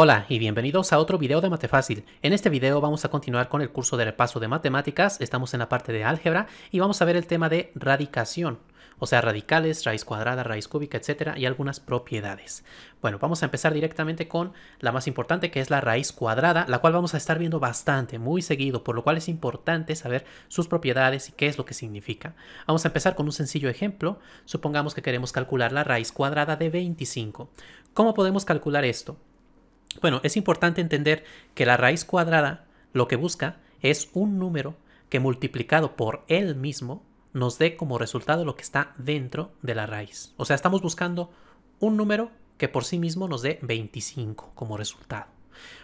Hola y bienvenidos a otro video de Mate Fácil. En este video vamos a continuar con el curso de repaso de matemáticas, estamos en la parte de álgebra y vamos a ver el tema de radicación, o sea, radicales, raíz cuadrada, raíz cúbica, etcétera, y algunas propiedades. Bueno, vamos a empezar directamente con la más importante que es la raíz cuadrada, la cual vamos a estar viendo bastante, muy seguido, por lo cual es importante saber sus propiedades y qué es lo que significa. Vamos a empezar con un sencillo ejemplo. Supongamos que queremos calcular la raíz cuadrada de 25. ¿Cómo podemos calcular esto? Bueno, es importante entender que la raíz cuadrada lo que busca es un número que multiplicado por él mismo nos dé como resultado lo que está dentro de la raíz. O sea, estamos buscando un número que por sí mismo nos dé 25 como resultado.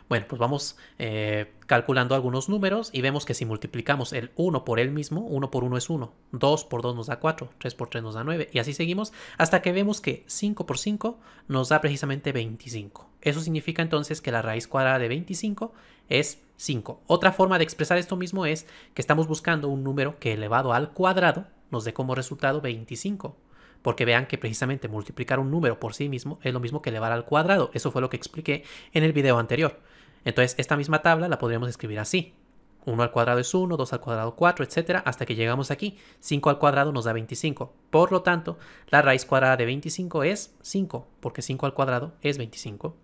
Bueno, pues vamos eh, calculando algunos números y vemos que si multiplicamos el 1 por él mismo, 1 por 1 es 1, 2 por 2 nos da 4, 3 por 3 nos da 9 y así seguimos hasta que vemos que 5 por 5 nos da precisamente 25. Eso significa entonces que la raíz cuadrada de 25 es 5. Otra forma de expresar esto mismo es que estamos buscando un número que elevado al cuadrado nos dé como resultado 25. Porque vean que precisamente multiplicar un número por sí mismo es lo mismo que elevar al cuadrado. Eso fue lo que expliqué en el video anterior. Entonces esta misma tabla la podríamos escribir así. 1 al cuadrado es 1, 2 al cuadrado 4, etcétera, hasta que llegamos aquí. 5 al cuadrado nos da 25. Por lo tanto, la raíz cuadrada de 25 es 5, porque 5 al cuadrado es 25.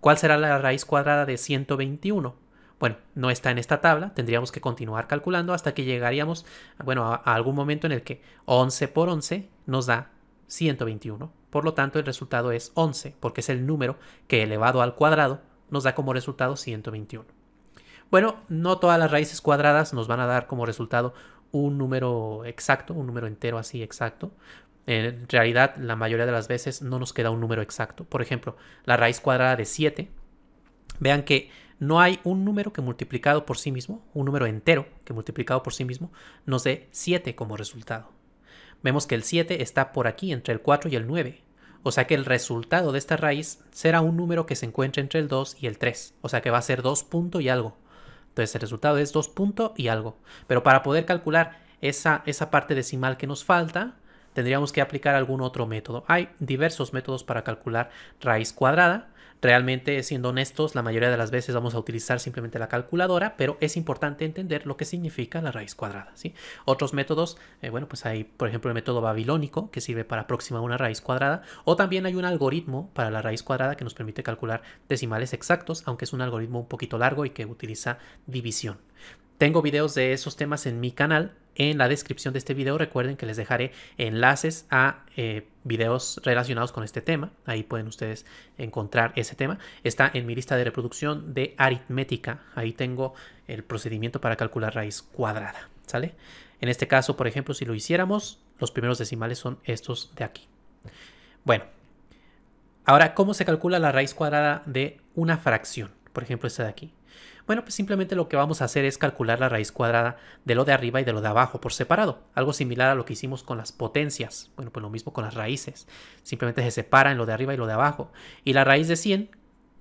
¿Cuál será la raíz cuadrada de 121? Bueno, no está en esta tabla, tendríamos que continuar calculando hasta que llegaríamos, bueno, a, a, algún momento en el que 11 por 11 nos da 121. Por lo tanto, el resultado es 11, porque es el número que elevado al cuadrado nos da como resultado 121. Bueno, no todas las raíces cuadradas nos van a dar como resultado un número exacto, un número entero así exacto, en realidad, la mayoría de las veces no nos queda un número exacto. Por ejemplo, la raíz cuadrada de 7. Vean que no hay un número que multiplicado por sí mismo, un número entero que multiplicado por sí mismo, nos dé 7 como resultado. Vemos que el 7 está por aquí, entre el 4 y el 9. O sea que el resultado de esta raíz será un número que se encuentra entre el 2 y el 3. O sea que va a ser 2 punto y algo. Entonces el resultado es 2 punto y algo. Pero para poder calcular esa, esa parte decimal que nos falta, tendríamos que aplicar algún otro método. Hay diversos métodos para calcular raíz cuadrada. Realmente, siendo honestos, la mayoría de las veces vamos a utilizar simplemente la calculadora, pero es importante entender lo que significa la raíz cuadrada. ¿sí? Otros métodos, eh, bueno, pues hay, por ejemplo, el método babilónico, que sirve para aproximar una raíz cuadrada, o también hay un algoritmo para la raíz cuadrada que nos permite calcular decimales exactos, aunque es un algoritmo un poquito largo y que utiliza división. Tengo videos de esos temas en mi canal. En la descripción de este video recuerden que les dejaré enlaces a eh, videos relacionados con este tema. Ahí pueden ustedes encontrar ese tema. Está en mi lista de reproducción de aritmética. Ahí tengo el procedimiento para calcular raíz cuadrada. ¿Sale? En este caso, por ejemplo, si lo hiciéramos, los primeros decimales son estos de aquí. Bueno, ahora, ¿cómo se calcula la raíz cuadrada de una fracción? Por ejemplo, esta de aquí. Bueno, pues simplemente lo que vamos a hacer es calcular la raíz cuadrada de lo de arriba y de lo de abajo por separado, algo similar a lo que hicimos con las potencias. Bueno, pues lo mismo con las raíces. Simplemente se separan lo de arriba y lo de abajo. Y la raíz de 100,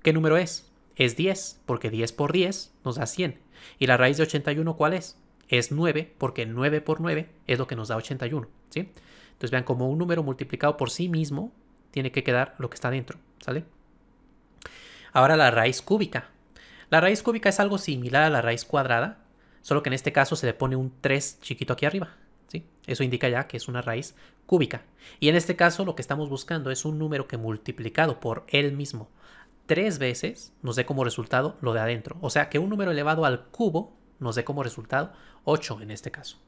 ¿qué número es? Es 10, porque 10 por 10 nos da 100. ¿Y la raíz de 81 cuál es? Es 9, porque 9 por 9 es lo que nos da 81, ¿sí? Entonces vean como un número multiplicado por sí mismo tiene que quedar lo que está dentro, ¿sale? Ahora la raíz cúbica. La raíz cúbica es algo similar a la raíz cuadrada, solo que en este caso se le pone un 3 chiquito aquí arriba. ¿sí? Eso indica ya que es una raíz cúbica. Y en este caso lo que estamos buscando es un número que multiplicado por él mismo tres veces nos dé como resultado lo de adentro. O sea que un número elevado al cubo nos dé como resultado 8 en este caso.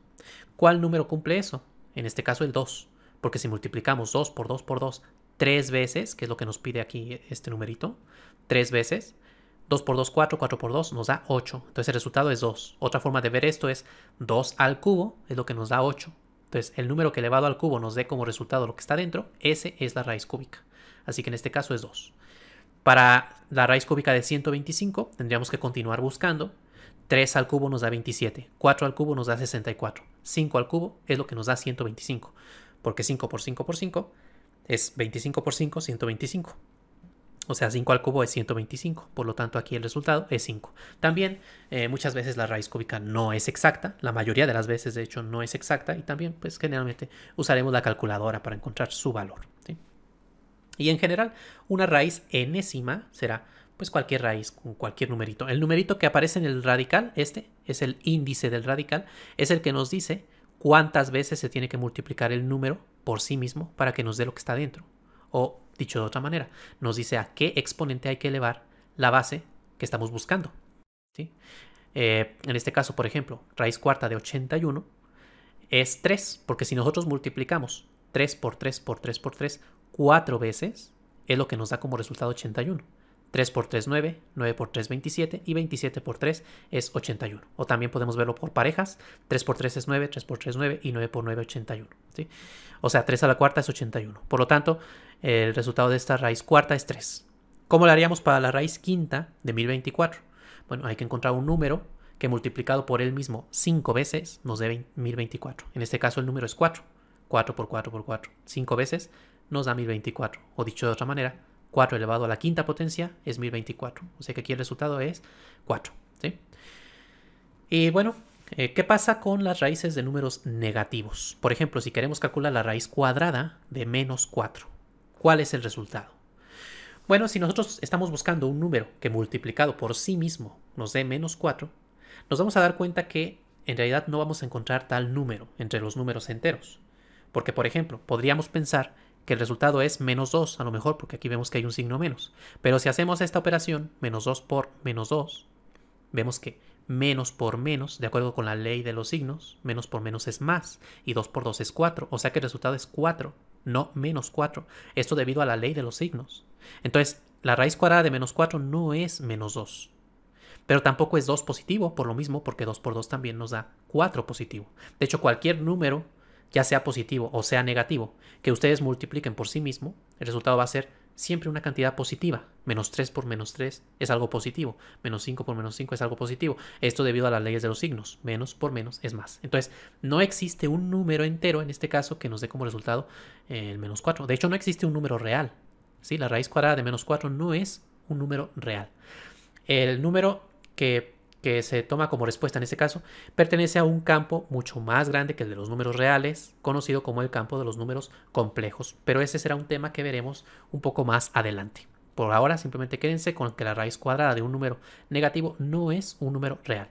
¿Cuál número cumple eso? En este caso el 2, porque si multiplicamos 2 por 2 por 2 tres veces, que es lo que nos pide aquí este numerito, tres veces, 2 por 2, 4, 4 por 2 nos da 8. Entonces el resultado es 2. Otra forma de ver esto es 2 al cubo es lo que nos da 8. Entonces el número que elevado al cubo nos dé como resultado lo que está dentro, ese es la raíz cúbica. Así que en este caso es 2. Para la raíz cúbica de 125 tendríamos que continuar buscando. 3 al cubo nos da 27, 4 al cubo nos da 64, 5 al cubo es lo que nos da 125, porque 5 por 5 por 5 es 25 por 5, 125. O sea, 5 al cubo es 125, por lo tanto aquí el resultado es 5. También eh, muchas veces la raíz cúbica no es exacta, la mayoría de las veces de hecho no es exacta y también pues generalmente usaremos la calculadora para encontrar su valor. Y en general una raíz enésima será pues cualquier raíz con cualquier numerito. El numerito que aparece en el radical, este es el índice del radical, es el que nos dice cuántas veces se tiene que multiplicar el número por sí mismo para que nos dé lo que está dentro. O Dicho de otra manera, nos dice a qué exponente hay que elevar la base que estamos buscando. Eh, en este caso, por ejemplo, raíz cuarta de 81 es 3, porque si nosotros multiplicamos 3 por 3 por 3 por 3 cuatro veces, es lo que nos da como resultado 81. 3 por 3, 9, 9 por 3, 27 y 27 por 3 es 81. O también podemos verlo por parejas, 3 por 3 es 9, 3 por 3 es 9 y 9 por 9 es 81. ¿sí? O sea, 3 a la cuarta es 81. Por lo tanto, el resultado de esta raíz cuarta es 3. ¿Cómo lo haríamos para la raíz quinta de 1024? Bueno, hay que encontrar un número que multiplicado por él mismo 5 veces nos dé 1024. En este caso el número es 4. 4 por 4 por 4. 5 veces nos da 1024. O dicho de otra manera, 4 elevado a la quinta potencia es 1024. O sea que aquí el resultado es 4. ¿sí? Y bueno, eh, ¿qué pasa con las raíces de números negativos? Por ejemplo, si queremos calcular la raíz cuadrada de menos 4, ¿cuál es el resultado? Bueno, si nosotros estamos buscando un número que multiplicado por sí mismo nos dé menos 4, nos vamos a dar cuenta que en realidad no vamos a encontrar tal número entre los números enteros. Porque, por ejemplo, podríamos pensar que el resultado es menos 2, a lo mejor, porque aquí vemos que hay un signo menos. Pero si hacemos esta operación, menos 2 por menos 2, vemos que menos por menos, de acuerdo con la ley de los signos, menos por menos es más, y 2 por 2 es 4, o sea que el resultado es 4, no menos 4. Esto debido a la ley de los signos. Entonces, la raíz cuadrada de menos 4 no es menos 2. Pero tampoco es 2 positivo, por lo mismo, porque 2 por 2 también nos da 4 positivo. De hecho, cualquier número ya sea positivo o sea negativo, que ustedes multipliquen por sí mismo, el resultado va a ser siempre una cantidad positiva. Menos 3 por menos 3 es algo positivo. Menos 5 por menos 5 es algo positivo. Esto debido a las leyes de los signos. Menos por menos es más. Entonces, no existe un número entero en este caso que nos dé como resultado eh, el menos 4. De hecho, no existe un número real. si La raíz cuadrada de menos 4 no es un número real. El número que que se toma como respuesta en este caso, pertenece a un campo mucho más grande que el de los números reales, conocido como el campo de los números complejos, pero ese será un tema que veremos un poco más adelante. Por ahora simplemente quédense con que la raíz cuadrada de un número negativo no es un número real.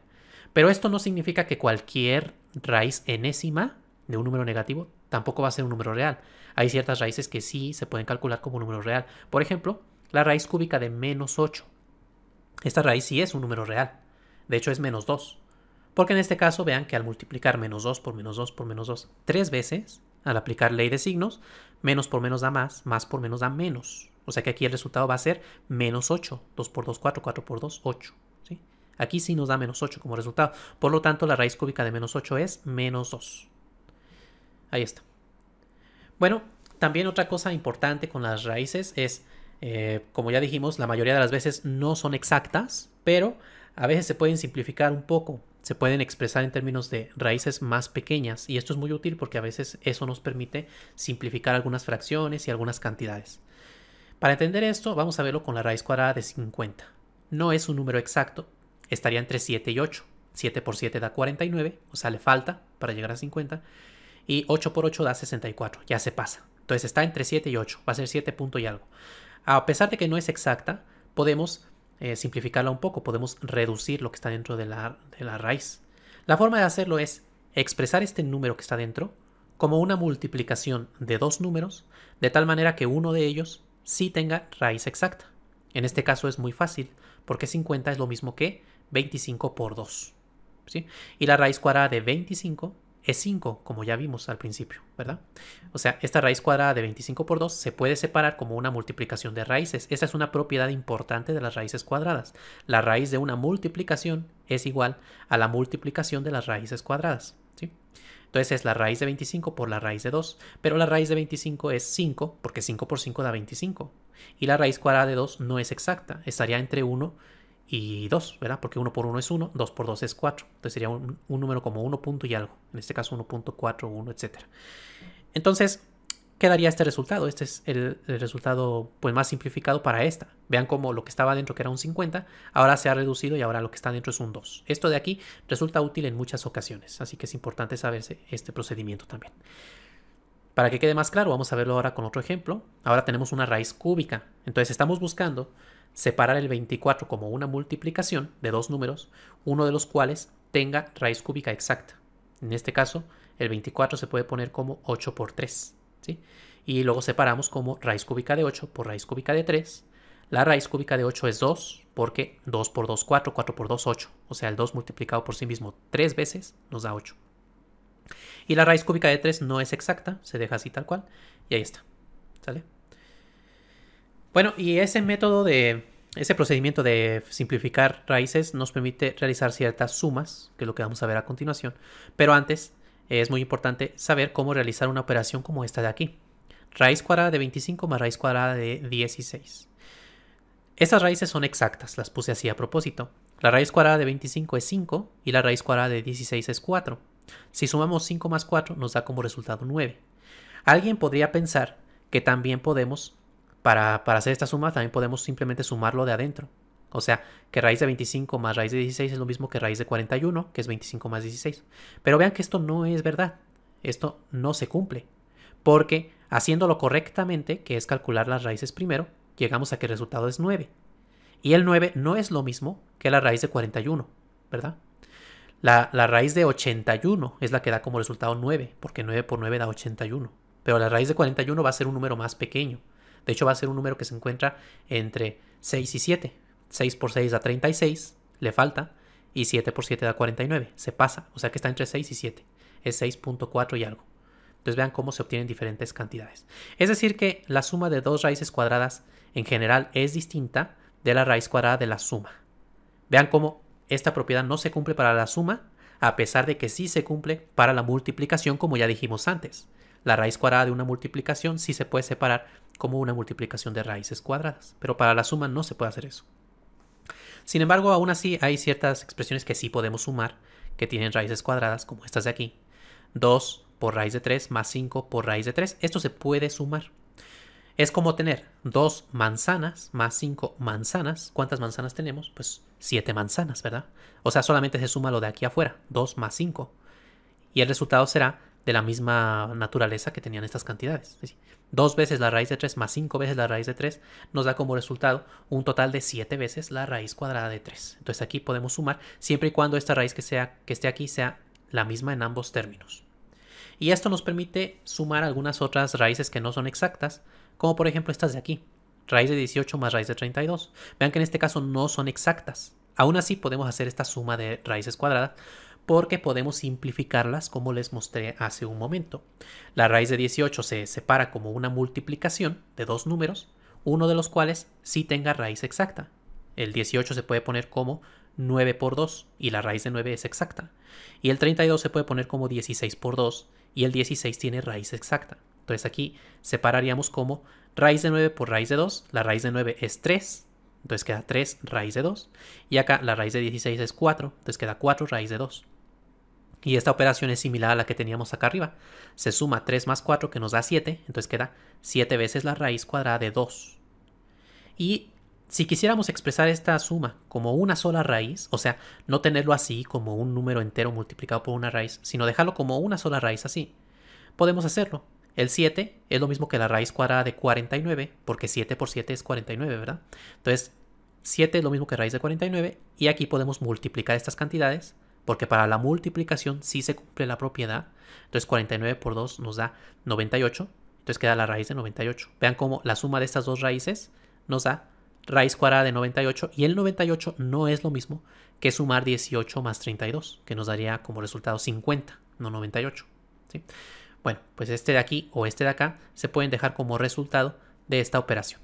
Pero esto no significa que cualquier raíz enésima de un número negativo tampoco va a ser un número real. Hay ciertas raíces que sí se pueden calcular como un número real. Por ejemplo, la raíz cúbica de menos 8. Esta raíz sí es un número real. De hecho es menos 2. Porque en este caso vean que al multiplicar menos 2 por menos 2 por menos 2 tres veces, al aplicar ley de signos, menos por menos da más, más por menos da menos. O sea que aquí el resultado va a ser menos 8. 2 por 2, 4. 4 por 2, 8. Aquí sí nos da menos 8 como resultado. Por lo tanto, la raíz cúbica de menos 8 es menos 2. Ahí está. Bueno, también otra cosa importante con las raíces es, eh, como ya dijimos, la mayoría de las veces no son exactas, pero a veces se pueden simplificar un poco, se pueden expresar en términos de raíces más pequeñas y esto es muy útil porque a veces eso nos permite simplificar algunas fracciones y algunas cantidades. Para entender esto vamos a verlo con la raíz cuadrada de 50. No es un número exacto, estaría entre 7 y 8. 7 por 7 da 49, o sea, le falta para llegar a 50. Y 8 por 8 da 64, ya se pasa. Entonces está entre 7 y 8, va a ser 7 punto y algo. A pesar de que no es exacta, podemos eh, simplificarla un poco, podemos reducir lo que está dentro de la, la raíz. La forma de hacerlo es expresar este número que está dentro como una multiplicación de dos números, de tal manera que uno de ellos sí tenga raíz exacta. En este caso es muy fácil, porque 50 es lo mismo que 25 por 2. Y la raíz cuadrada de 25 es 5, como ya vimos al principio, ¿verdad? O sea, esta raíz cuadrada de 25 por 2 se puede separar como una multiplicación de raíces. Esa es una propiedad importante de las raíces cuadradas. La raíz de una multiplicación es igual a la multiplicación de las raíces cuadradas, ¿sí? Entonces es la raíz de 25 por la raíz de 2, pero la raíz de 25 es 5, porque 5 por 5 da 25. Y la raíz cuadrada de 2 no es exacta, estaría entre 1 y y 2, ¿verdad? Porque 1 por 1 es 1, 2 por 2 es 4. Entonces sería un, número como 1 punto y algo. En este caso 1.4, 1, etc. Entonces, quedaría este resultado. Este es el, resultado pues, más simplificado para esta. Vean cómo lo que estaba dentro, que era un 50, ahora se ha reducido y ahora lo que está dentro es un 2. Esto de aquí resulta útil en muchas ocasiones, así que es importante saberse este procedimiento también. Para que quede más claro, vamos a verlo ahora con otro ejemplo. Ahora tenemos una raíz cúbica. Entonces estamos buscando separar el 24 como una multiplicación de dos números, uno de los cuales tenga raíz cúbica exacta. En este caso, el 24 se puede poner como 8 por 3. ¿sí? Y luego separamos como raíz cúbica de 8 por raíz cúbica de 3. La raíz cúbica de 8 es 2, porque 2 por 2, 4, 4 por 2, 8. O sea, el 2 multiplicado por sí mismo 3 veces nos da 8. Y la raíz cúbica de 3 no es exacta, se deja así tal cual. Y ahí está. ¿Sale? Bueno, y ese método de... Ese procedimiento de simplificar raíces nos permite realizar ciertas sumas, que es lo que vamos a ver a continuación. Pero antes es muy importante saber cómo realizar una operación como esta de aquí. Raíz cuadrada de 25 más raíz cuadrada de 16. Esas raíces son exactas, las puse así a propósito. La raíz cuadrada de 25 es 5 y la raíz cuadrada de 16 es 4. Si sumamos 5 más 4 nos da como resultado 9. Alguien podría pensar que también podemos, para, hacer esta suma, también podemos simplemente sumarlo de adentro. O sea, que raíz de 25 más raíz de 16 es lo mismo que raíz de 41, que es 25 más 16. Pero vean que esto no es verdad. Esto no se cumple. Porque haciéndolo correctamente, que es calcular las raíces primero, llegamos a que el resultado es 9. Y el 9 no es lo mismo que la raíz de 41, ¿verdad? La, raíz de 81 es la que da como resultado 9, porque 9 por 9 da 81. Pero la raíz de 41 va a ser un número más pequeño. De hecho, va a ser un número que se encuentra entre 6 y 7. 6 por 6 da 36, le falta. Y 7 por 7 da 49, se pasa. O sea que está entre 6 y 7. Es 6.4 y algo. Entonces vean cómo se obtienen diferentes cantidades. Es decir que la suma de dos raíces cuadradas en general es distinta de la raíz cuadrada de la suma. Vean cómo esta propiedad no se cumple para la suma, a pesar de que sí se cumple para la multiplicación, como ya dijimos antes. La raíz cuadrada de una multiplicación sí se puede separar como una multiplicación de raíces cuadradas, pero para la suma no se puede hacer eso. Sin embargo, aún así hay ciertas expresiones que sí podemos sumar, que tienen raíces cuadradas, como estas de aquí. 2 por raíz de 3 más 5 por raíz de 3. Esto se puede sumar. Es como tener dos manzanas más cinco manzanas. ¿Cuántas manzanas tenemos? Pues siete manzanas, ¿verdad? O sea, solamente se suma lo de aquí afuera, 2 más 5. Y el resultado será de la misma naturaleza que tenían estas cantidades. dos veces la raíz de 3 más 5 veces la raíz de 3 nos da como resultado un total de 7 veces la raíz cuadrada de 3. Entonces aquí podemos sumar siempre y cuando esta raíz que, sea, que esté aquí sea la misma en ambos términos. Y esto nos permite sumar algunas otras raíces que no son exactas, como por ejemplo estas de aquí, raíz de 18 más raíz de 32. Vean que en este caso no son exactas. Aún así podemos hacer esta suma de raíces cuadradas porque podemos simplificarlas como les mostré hace un momento. La raíz de 18 se separa como una multiplicación de dos números, uno de los cuales sí tenga raíz exacta. El 18 se puede poner como 9 por 2 y la raíz de 9 es exacta. Y el 32 se puede poner como 16 por 2 y el 16 tiene raíz exacta. Entonces aquí separaríamos como raíz de 9 por raíz de 2. La raíz de 9 es 3. Entonces queda 3 raíz de 2. Y acá la raíz de 16 es 4. Entonces queda 4 raíz de 2. Y esta operación es similar a la que teníamos acá arriba. Se suma 3 más 4 que nos da 7. Entonces queda 7 veces la raíz cuadrada de 2. Y si quisiéramos expresar esta suma como una sola raíz, o sea, no tenerlo así como un número entero multiplicado por una raíz, sino dejarlo como una sola raíz así, podemos hacerlo. El 7 es lo mismo que la raíz cuadrada de 49, porque 7 por 7 es 49, ¿verdad? Entonces, 7 es lo mismo que raíz de 49, y aquí podemos multiplicar estas cantidades, porque para la multiplicación sí se cumple la propiedad. Entonces, 49 por 2 nos da 98, entonces queda la raíz de 98. Vean cómo la suma de estas dos raíces nos da raíz cuadrada de 98, y el 98 no es lo mismo que sumar 18 más 32, que nos daría como resultado 50, no 98, ¿sí? Bueno, pues este de aquí o este de acá se pueden dejar como resultado de esta operación.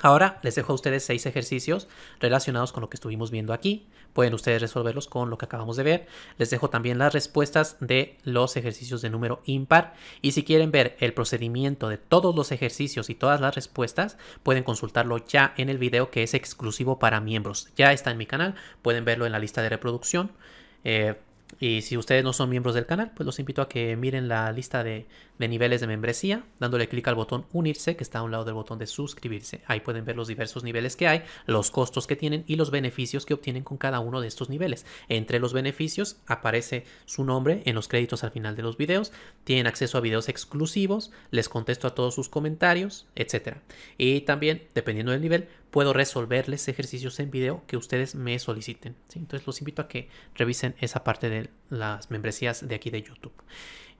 Ahora les dejo a ustedes seis ejercicios relacionados con lo que estuvimos viendo aquí. Pueden ustedes resolverlos con lo que acabamos de ver. Les dejo también las respuestas de los ejercicios de número impar. Y si quieren ver el procedimiento de todos los ejercicios y todas las respuestas, pueden consultarlo ya en el video que es exclusivo para miembros. Ya está en mi canal, pueden verlo en la lista de reproducción. Eh, y si ustedes no son miembros del canal, pues los invito a que miren la lista de, niveles de membresía, dándole clic al botón unirse, que está a un lado del botón de suscribirse. Ahí pueden ver los diversos niveles que hay, los costos que tienen y los beneficios que obtienen con cada uno de estos niveles. Entre los beneficios aparece su nombre en los créditos al final de los videos, tienen acceso a videos exclusivos, les contesto a todos sus comentarios, etc. Y también, dependiendo del nivel, puedo resolverles ejercicios en video que ustedes me soliciten. Entonces los invito a que revisen esa parte de las membresías de aquí de YouTube.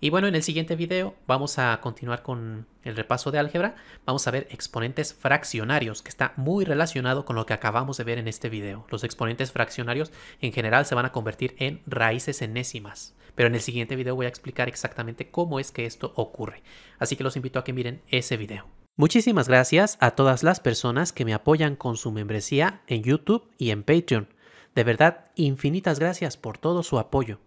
Y bueno, en el siguiente video vamos a continuar con el repaso de álgebra. Vamos a ver exponentes fraccionarios, que está muy relacionado con lo que acabamos de ver en este video. Los exponentes fraccionarios en general se van a convertir en raíces enésimas. Pero en el siguiente video voy a explicar exactamente cómo es que esto ocurre. Así que los invito a que miren ese video. Muchísimas gracias a todas las personas que me apoyan con su membresía en YouTube y en Patreon. De verdad, infinitas gracias por todo su apoyo.